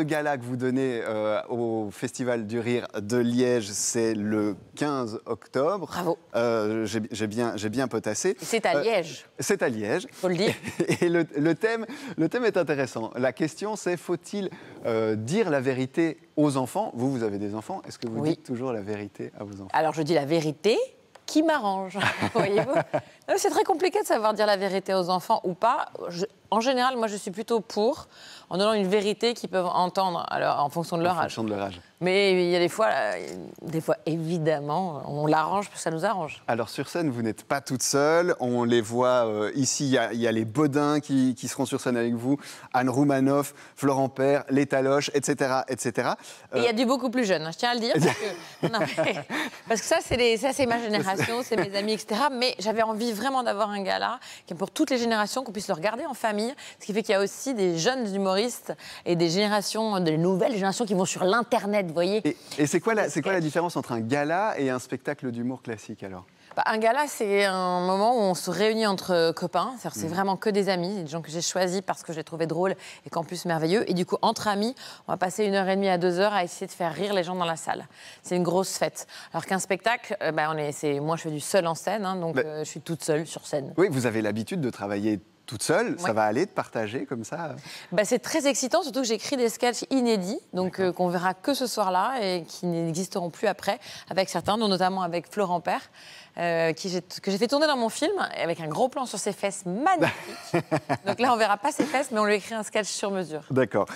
Le gala que vous donnez euh, au Festival du Rire de Liège, c'est le 15 octobre. Bravo. Euh, j'ai bien, bien potassé. C'est à euh, Liège. c'est à Liège. Faut le dire. Et, le, thème, le thème est intéressant. La question, c'est faut-il dire la vérité aux enfants Vous, vous avez des enfants. Est-ce que vous dites toujours la vérité à vos enfants Alors, je dis la vérité, qui m'arrange, voyez-vous. C'est très compliqué de savoir dire la vérité aux enfants ou pas. Je, en général, moi, je suis plutôt pour, en donnant une vérité qu'ils peuvent entendre alors, en fonction de leur âge. de Mais il y a des fois, euh, des fois, évidemment, on l'arrange, parce que ça nous arrange. Alors, sur scène, vous n'êtes pas toute seule. On les voit euh, ici. Il y, a, les Baudins qui, seront sur scène avec vous, Anne Roumanoff, Florent Père, les Taloches, etc. etc. Et il y a du beaucoup plus jeune, hein, je tiens à le dire. Parce que, parce que ça, c'est ma génération, c'est mes amis, etc. Mais j'avais envie vraiment d'avoir un gala qui est pour toutes les générations, qu'on puisse le regarder en famille ce qui fait qu'il y a aussi des jeunes humoristes et des générations, des nouvelles générations qui vont sur l'Internet, vous voyez. Et, c'est quoi, la, quoi la différence entre un gala et un spectacle d'humour classique alors bah, un gala, c'est un moment où on se réunit entre copains. C'est mm. vraiment que des amis, des gens que j'ai choisis parce que je les trouvais drôles et qu'en plus merveilleux. Et du coup, entre amis, on va passer une heure et demie à deux heures à essayer de faire rire les gens dans la salle. C'est une grosse fête. Alors qu'un spectacle, euh, bah, on est, moi je fais du seul en scène, hein, donc euh, je suis toute seule sur scène. Oui, vous avez l'habitude de travailler toute seule, ça va aller de partager comme ça euh bah, C'est très excitant, surtout que j'écris des sketchs inédits, donc euh, qu'on verra que ce soir-là et qui n'existeront plus après, avec certains, dont notamment avec Florent Père, euh, que j'ai fait tourner dans mon film, avec un gros plan sur ses fesses magnifiques. donc là, on verra pas ses fesses, mais on lui écrit un sketch sur mesure. D'accord.